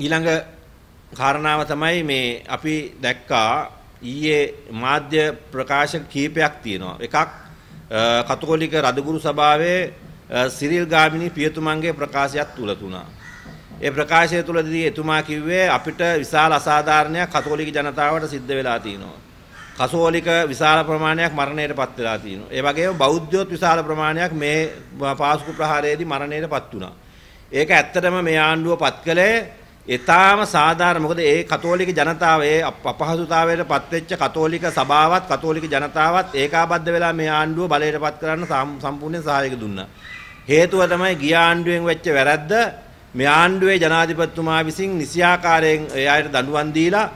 ඊළඟ කාරණාව තමයි මේ අපි දැක්කා ඊයේ මාධ්‍ය ප්‍රකාශ කීපයක් තියෙනවා. එකක් කතෝලික රදගුරු සභාවේ සිරිල් ගාමිණී පියතුමන්ගේ ප්‍රකාශයක් තුල තුනා. ඒ ප්‍රකාශය තුලදී එතුමා කිව්වේ අපිට විශාල අසාධාරණයක් කතෝලික ජනතාවට සිද්ධ වෙලා තියෙනවා. කතෝලික විශාල ප්‍රමාණයක් මරණයටපත් වෙලා තියෙනවා. ඒ වගේම බෞද්ධයොත් විශාල ප්‍රමාණයක් මේ පාස්කු ප්‍රහාරයේදී මරණයටපත් වුණා. ඒක ඇත්තටම මේ ආණ්ඩුව පත් කළේ ඊටාම සාධාරණ මොකද ඒ කතෝලික ජනතාව ඒ අපහසුතාවයට පත්වෙච්ච කතෝලික සභාවත් කතෝලික ජනතාවත් ඒකාබද්ධ වෙලා මේ ආණ්ඩුව බලයටපත් කරන්න සම්පූර්ණයෙන් සහායක දුන්නා. හේතුව තමයි ගිය ආණ්ඩුවෙන් වෙච්ච වැරද්ද මේ ආණ්ඩුවේ ජනාධිපතිතුමා විසින් නිසියාකාරයෙන් ඒ අයට දඬුවම් දීලා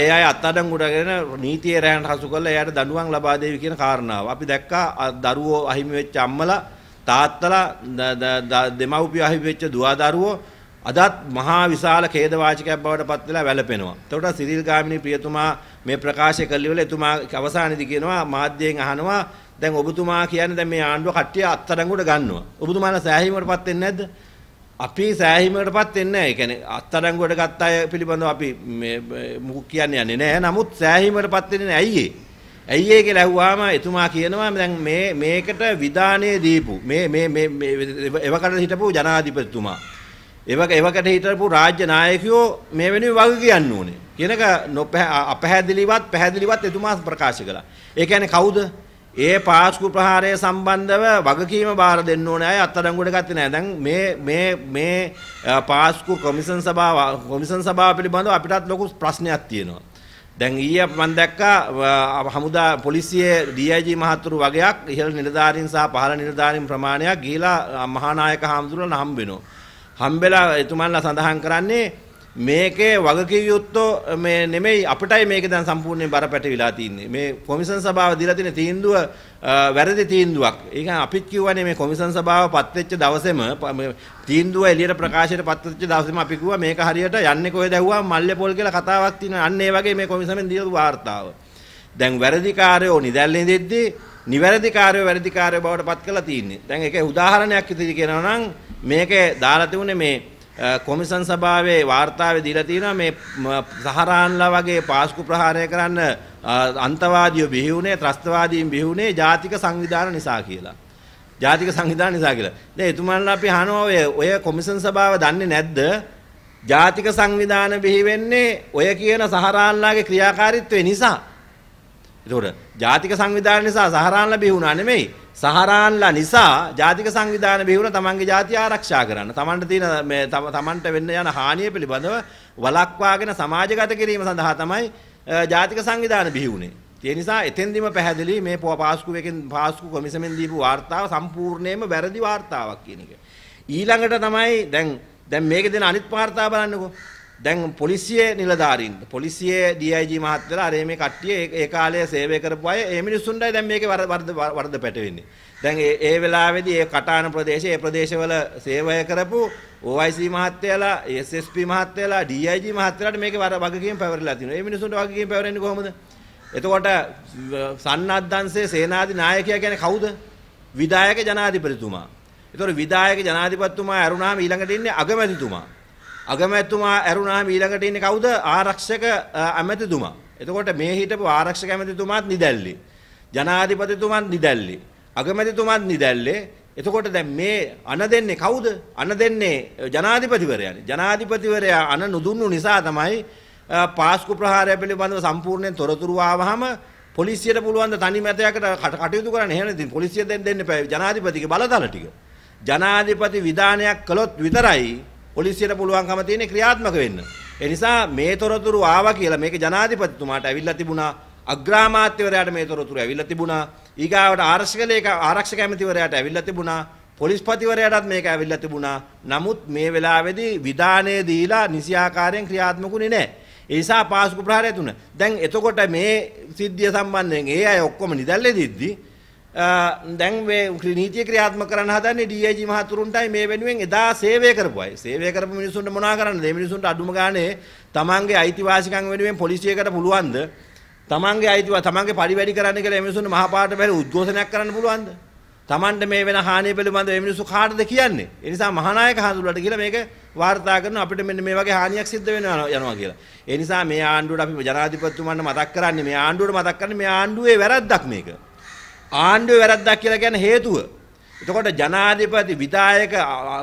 ඒ අය අත්අඩංගුවට කරගෙන නීතියේ රැහැන් හසු කරලා එයාට දඬුවම් ලබා දෙවි කියන කාරණාව. අපි දැක්කා දරුවෝ අහිමි වෙච්ච අම්මලා තාත්තලා දෙමව්පිය අහිමි වෙච්ච දුවා දරුවෝ අදත් මහා විශාල ඛේදවාචකයක් බවට පත් වෙලා වැළපෙනවා. එතකොට සිරිල් ගාමිණී ප්‍රියතුමා මේ ප්‍රකාශය කළේවල එතුමා අවසානයේදී කියනවා මාධ්‍යයෙන් අහනවා දැන් ඔබතුමා කියන්නේ දැන් මේ ආණ්ඩුව කට්ටිය අත්අඩංගුවට ගන්නවා. ඔබතුමාලා සෑහීමකටපත් වෙන්නේ නැද්ද? අපි සෑහීමකටපත් වෙන්නේ නැහැ. ඒ කියන්නේ අත්අඩංගුවට ගත්ත අය පිළිබඳව අපි මේ මුකුත් කියන්නේ යන්නේ නැහැ. නමුත් සෑහීමකටපත් වෙන්නේ නැහැ. ඇයි ඒ? ඇයි ඒ කියලා ඇහුවාම එතුමා කියනවා දැන් මේ මේකට විධානය දීපු මේ මේ මේ එවකට හිටපු ජනාධිපතිතුමා එවක එවකට හිටපු රාජ්‍ය නායකයෝ මේ වෙනුවෙන් වග කියන්න ඕනේ කියනක අපැහැදිලිවත් පැහැදිලිවත් එතුමා ප්‍රකාශ කළා. ඒ කියන්නේ කවුද? ඒ පාස්කු ප්‍රහාරය සම්බන්ධව වගකීම බාර දෙන්න ඕනේ අය අත්අඩංගුවට ගත්තේ නැහැ. දැන් මේ මේ මේ පාස්කු කොමිෂන් සභාව කොමිෂන් සභාව පිළිබඳව අපිටත් ලොකු ප්‍රශ්නයක් තියෙනවා. දැන් ඊයේ මම දැක්කා හමුදා පොලිසියේ DIG මහතුරු වගේක් ඉහළ නිලධාරීන් සහ පහළ නිලධාරීන් ප්‍රමාණයක් ගිහිලා මහානායක හාමුදුරුවෝ නම් වෙනවා. හම්බෙලා එතුමන්ලා සඳහන් කරන්නේ මේකේ වගකීම් යුත්තෝ මේ නෙමෙයි අපිටයි මේක දැන් සම්පූර්ණයෙන් බරපැටවිලා තින්නේ. මේ කොමිෂන් සභාව දීලා තියෙන තීන්දුව වැරදි තීන්දුවක්. ඒක අපිත් කිව්වනේ මේ කොමිෂන් සභාව පත් වෙච්ච දවසේම තීන්දුව එළියට ප්‍රකාශයට පත් වෙච්ච දවසේම අපි කිව්වා මේක හරියට යන්නේ කොහෙද ඇහුවා මල්ලේ පොල් කියලා කතාවක් තියෙනවා. අන්න ඒ වගේ මේ කොමිෂමෙන් දීපු වාර්තාව. දැන් වැරදිකාරයෝ නිදැල්ලේ දෙද්දී නිවැරදිකාරයෝ වැරදිකාරයෝ බවට පත් කරලා තින්නේ. දැන් ඒකේ උදාහරණයක් ඉදිරි කියනවා නම් මේක දාලා තිබුණේ මේ කොමිසන් සභාවේ වාර්තාවේ දීලා තියෙනවා මේ සහරාන්ලා වගේ පාස්කු ප්‍රහාරය කරන්න අන්තවාදියෝ බිහි වුණේ ත්‍රස්තවාදීන් බිහි වුණේ ජාතික සංවිධාන නිසා කියලා. ජාතික සංවිධාන නිසා කියලා. දැන් එතුමන්ලා අපි අහනවා ඔය කොමිසන් සභාව දන්නේ නැද්ද? ජාතික සංවිධාන බිහි වෙන්නේ ඔය කියන සහරාන්ලාගේ ක්‍රියාකාරීත්වය නිසා. ඒතකොට ජාතික සංවිධාන නිසා සහරාන්ලා බිහි වුණා නෙමෙයි. සහරාන්ලා නිසා ජාතික සංවිධාන බිහිවුණ තමන්ගේ ජාතිය ආරක්ෂා කරන්න. තමන්ට තියෙන මේ තමන්ට වෙන්න යන හානිය පිළිබඳව වළක්වාගෙන සමාජගත කිරීම සඳහා තමයි ජාතික සංවිධාන බිහිවුනේ. ඒ නිසා එතෙන්දිම පැහැදිලි මේ පාස්කුවකින් පාස්කු කොමිසමෙන් දීපු වාර්තාව සම්පූර්ණයෙන්ම වැරදි වාර්තාවක් කියන එක. ඊළඟට තමයි දැන් දැන් මේකේ දෙන අනිත් වාර්තාව බලන්නකෝ. දැන් පොලිසියේ නිලධාරීන් පොලිසියේ DIG මහත්තයලා අර මේ කට්ටිය ඒ කාලේ සේවය කරපු අය ඒ මිනිස්සුන්ටයි දැන් මේකේ වරද වරද පැටවෙන්නේ. දැන් ඒ වෙලාවේදී ඒ කටාන ප්‍රදේශයේ ඒ ප්‍රදේශවල සේවය කරපු OIC මහත්තයලා SSP මහත්තයලා DIG මහත්තයලාට මේකේ වර වගකීම් පැවරලා තිනවා. ඒ මිනිස්සුන්ට වගකීම් පැවරෙන්නේ කොහොමද? එතකොට සන්නද්ධංශයේ සේනාධි නායකයා කියන්නේ කවුද? විධායක ජනාධිපතිතුමා. එතකොට විධායක ජනාධිපතිතුමා ඇරුණාම ඊළඟට ඉන්නේ අගමැතිතුමා. අගමැතිතුමා ඇරුණාම ඊළඟට ඉන්නේ කවුද? ආරක්ෂක ඇමතිතුමා. එතකොට මේ හිටපු ආරක්ෂක ඇමතිතුමාත් නිදැල්ලේ. ජනාධිපතිතුමාත් නිදැල්ලේ. අගමැතිතුමාත් නිදැල්ලේ. එතකොට දැන් මේ අන දෙන්නේ කවුද? අන දෙන්නේ ජනාධිපතිවරයානේ. ජනාධිපතිවරයා අන නොදුන්නු නිසා තමයි පාස්කු ප්‍රහාරය පිළිබඳව සම්පූර්ණයෙන් තොරතුරු ආවහම පොලිසියට පුළුවන් ද තනි මතයකට කටයුතු කරන්න එහෙම ඉතින් පොලිසිය දෙන්න දෙන්න ජනාධිපතිගේ බලතල ටික. ජනාධිපති විධානයක් කළොත් විතරයි පොලිසියට පුළුවන්කම තියෙන ක්‍රියාත්මක වෙන්න. ඒ නිසා මේ තොරතුරු ආවා කියලා මේක ජනාධිපතිතුමාට ඇවිල්ලා තිබුණා. අග්‍රාමාත්‍යවරයාට මේ තොරතුරු ඇවිල්ලා තිබුණා. ඊගාවට ආරක්ෂක ලේක ආරක්ෂක ඇමතිවරයාට ඇවිල්ලා තිබුණා. පොලිස්පතිවරයාටත් මේක ඇවිල්ලා තිබුණා. නමුත් මේ වෙලාවේදී විධානය දීලා නිසියාකාරයෙන් ක්‍රියාත්මකුනේ නැහැ. ඒ නිසා පාසුකු ප්‍රහාරය තුන. දැන් එතකොට මේ සිද්ධිය සම්බන්ධයෙන් ඒ අය ඔක්කොම නිදැල්ලේ දිද්දි දැන් මේ නීතිය ක්‍රියාත්මක කරන්න හදන්නේ DIG මහතුරුන්ටයි මේ වෙනුවෙන් එදා සේවය කරපු අය. සේවය කරපු මිනිසුන්ට මොනා කරන්නද? මේ මිනිසුන්ට අඩුම ගානේ තමන්ගේ අයිතිවාසිකම් වෙනුවෙන් පොලිසියකට පුළුවන්ද? තමන්ගේ අයිතිවා තමන්ගේ පරිවැඩි කරන්න කියලා මිනිසුන්ට මහපාට බැරි උද්ඝෝෂණයක් කරන්න පුළුවන්ද? තමන්ට මේ වෙන හානිය පිළිබඳව මේ මිනිස්සු කාටද කියන්නේ? ඒ නිසා මහානායක හඳුලට කියලා මේක වාර්තා කරන අපිට මෙන්න මේ වගේ හානියක් සිද්ධ වෙනවා යනවා කියලා. ඒ නිසා මේ ආණ්ඩුවට අපි ජනාධිපතිතුමන්ට මතක් කරන්නේ මේ ආණ්ඩුවට මතක් කරන්නේ මේ ආණ්ඩුවේ වැරද්දක් මේක. ආණ්ඩුවේ වැරද්දක් කියලා කියන්නේ හේතුව. එතකොට ජනාධිපති විධායක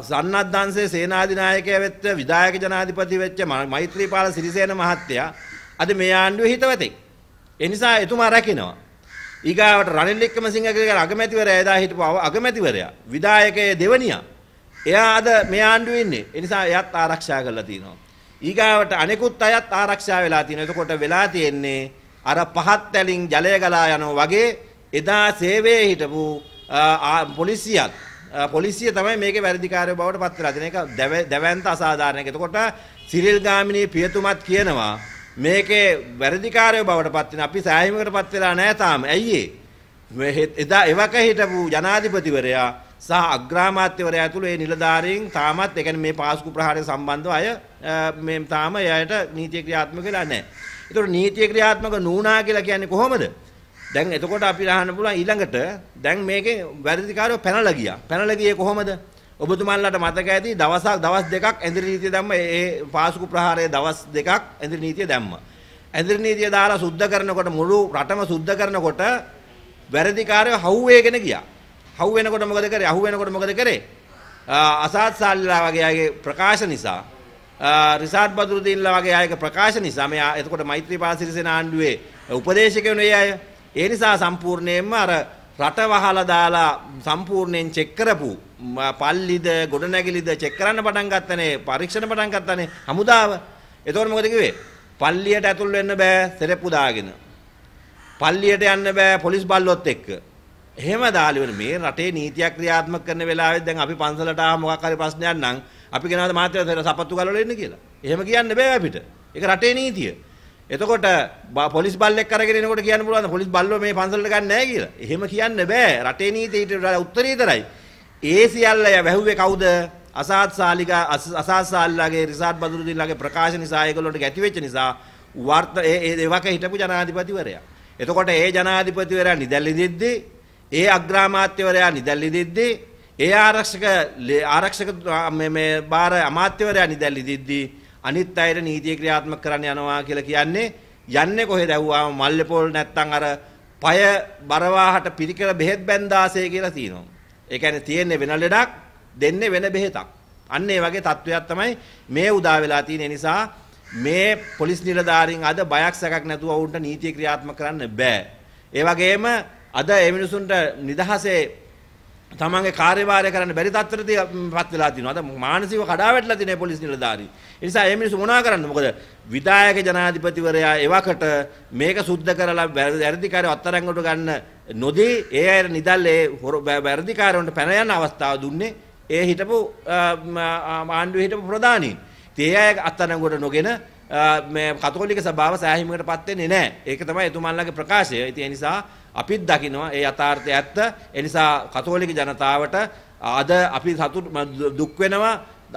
සන්නද්ධංශයේ සේනාධිනායකයා වෙච්ච විධායක ජනාධිපති වෙච්ච මෛත්‍රීපාල සිරිසේන මහත්තයා අද මේ ආණ්ඩුවේ හිතවතෙක්. ඒ නිසා එතුමා රකින්නවා. ඊගාවට රනිල් වික්‍රමසිංහගේ අගමැතිවරයා එදා හිටපු අගමැතිවරයා විධායකයේ දෙවනියා. එයා අද මේ ආණ්ඩුවේ ඉන්නේ. ඒ නිසා එයත් ආරක්ෂා කරලා තිනවා. ඊගාවට අනෙකුත් අයත් ආරක්ෂා වෙලා තිනවා. එතකොට වෙලා තියෙන්නේ අර පහත් ඇලින් ජලය ගලා යනවා වගේ එදා සේවයේ හිටපු පොලිසියත් පොලිසිය තමයි මේක වැරදිකාරය බවට පත් වෙලා තියෙන එක දැවැන්ත අසාධාරණයක්. එතකොට සිරිල් ගාමිණී පියතුමත් කියනවා මේකේ වැරදිකාරය බවට පත් වෙන අපි සෑහීමකට පත් වෙලා නැහැ තාම. ඇයි ඒ? එදා එවක හිටපු ජනාධිපතිවරයා සහ අග්‍රාමාත්‍යවරයා ඇතුළු ඒ නිලධාරීන් තාමත් ඒ කියන්නේ මේ පාස්කු ප්‍රහාරය සම්බන්ධව අය මේ තාම එයාට නීතිය ක්‍රියාත්මක වෙලා නැහැ. ඒතකොට නීතිය ක්‍රියාත්මක නුණා කියලා කියන්නේ කොහොමද? දැන් එතකොට අපි අහන්න පුළුවන් ඊළඟට දැන් මේකේ වැරදිකාරයෝ පැනලා ගියා. පැනලා ගියේ කොහොමද? ඔබතුමන්ලාට මතක ඇති දවසක් දවස් දෙකක් ඇඳිරි නීතිය දැම්ම ඒ පාසුකු ප්‍රහාරයේ දවස් දෙකක් ඇඳිරි නීතිය දැම්ම. ඇඳිරි නීතිය දාලා සුද්ධ කරනකොට මුළු රටම සුද්ධ කරනකොට වැරදිකාරයෝ හවු වේගෙන ගියා. හවු වෙනකොට මොකද කරේ? අහු වෙනකොට මොකද කරේ? අසාත් සාල්ලා වගේ අයගේ ප්‍රකාශ නිසා රිසාඩ් බදුරුදීන්ලා වගේ අයගේ ප්‍රකාශ නිසා මෙයා එතකොට මෛත්‍රී පාසිරිසේන ආණ්ඩුවේ උපදේශකයන් ඒ අය ඒ නිසා සම්පූර්ණයෙන්ම අර රට වහලා දාලා සම්පූර්ණයෙන් චෙක් කරපු පල්ලිද ගොඩනැගිලිද චෙක් කරන්න පටන් ගත්තනේ පරීක්ෂණ පටන් ගත්තනේ හමුදාව. එතකොට මොකද කිව්වේ? පල්ලියට ඇතුල් වෙන්න බෑ සෙරෙප්පු දාගෙන. පල්ලියට යන්න බෑ පොලිස් බල්ලොත් එක්ක. එහෙම දාලා මේ රටේ නීතියක් ක්‍රියාත්මක කරන වෙලාවෙත් දැන් අපි පන්සලට ආව මොකක් හරි ප්‍රශ්නයක් නම් අපි කියනවාද මාත්‍ර සපත්තු ගලවලා ඉන්න කියලා. එහෙම කියන්න බෑ අපිට. ඒක රටේ නීතිය. එතකොට පොලිස් බල්ලෙක් අරගෙන එනකොට කියන්න පුළුවන් පොලිස් බල්ලෝ මේ පන්සලට ගන්න නැහැ කියලා. එහෙම කියන්න බෑ. රටේ නීතියට වඩා උත්තරීතරයි. ඒ සියල්ල වැහුවේ කවුද? අසාත් සාලිකා අසාත් සාලිලාගේ රිසාඩ් බදුරුදීන්ලාගේ ප්‍රකාශන නිසා ඒගොල්ලන්ට ගැති වෙච්ච නිසා වර්ත ඒ ඒවක හිටපු ජනාධිපතිවරයා. එතකොට ඒ ජනාධිපතිවරයා නිදැල්ලිදෙද්දී ඒ අග්‍රාමාත්‍යවරයා නිදැල්ලිදෙද්දී ඒ ආරක්ෂක ආරක්ෂක මේ බාර අමාත්‍යවරයා නිදැල්ලිදෙද්දී අනිත් අයට නීතිය ක්‍රියාත්මක කරන්න යනවා කියලා කියන්නේ යන්නේ කොහෙද ඇහුවාම මල්ලේ පොල් නැත්තම් අර পায় බරවාහට පිරිකර බෙහෙත් බැන්දාසේ කියලා තියෙනවා. ඒ කියන්නේ තියෙන්නේ වෙන ලෙඩක් දෙන්නේ වෙන බෙහෙතක්. අන්න ඒ වගේ තත්වයක් තමයි මේ උදා වෙලා තියෙන නිසා මේ පොලිස් නිලධාරීන් අද බයක් සැකක් නැතුව වුන්ට නීතිය ක්‍රියාත්මක කරන්න බෑ. ඒ වගේම අද මේ මිනිසුන්ට නිදහසේ තමන්ගේ කාර්යභාරය කරන්න බැරි තත්ත්වයටපත් වෙලා තිනවා. අද මානසිකව කඩාවැටලා තිනේ පොලිස් නිලධාරී. ඒ නිසා මේ මිනිස්සු මොනවා කරන්නද? මොකද විධායක ජනාධිපතිවරයා එවකට මේක සුද්ධ කරලා වැරදිකාරය අත්තරංගට ගන්න නොදී ඒ අය නිදල් ඒ වැරදිකාරයන්ට පැන යන අවස්ථාව දුන්නේ ඒ හිටපු ආණ්ඩුවේ හිටපු ප්‍රධානීන්. ඒ අය අත්තරංගට නොගෙන මේ කතෝලික සභාව සෑහීමකට පත් වෙන්නේ නැහැ. ඒක තමයි එතුමන්ලාගේ ප්‍රකාශය. ඉතින් ඒ නිසා අපිත් දකිනවා ඒ යථාර්ථය ඇත්ත. ඒ නිසා කතෝලික ජනතාවට අද අපි සතුට දුක් වෙනවා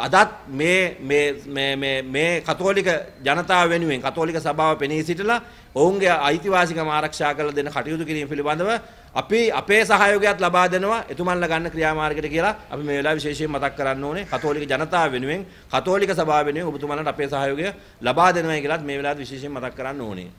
අදත් මේ මේ මේ කතෝලික ජනතාව වෙනුවෙන් කතෝලික සභාව පෙනී සිටලා ඔවුන්ගේ අයිතිවාසිකම ආරක්ෂා කරලා දෙන කටයුතු කිරීම පිළිබඳව අපි අපේ සහයෝගයත් ලබා දෙනවා එතුමන්ලා ගන්න ක්‍රියාමාර්ගයට කියලා අපි මේ වෙලාවේ විශේෂයෙන් මතක් කරන්න ඕනේ කතෝලික ජනතාව වෙනුවෙන් කතෝලික සභාව වෙනුවෙන් ඔබතුමන්ලට අපේ සහයෝගය ලබා දෙනවා කියලාත් මේ වෙලාවේ විශේෂයෙන් මතක් කරන්න ඕනේ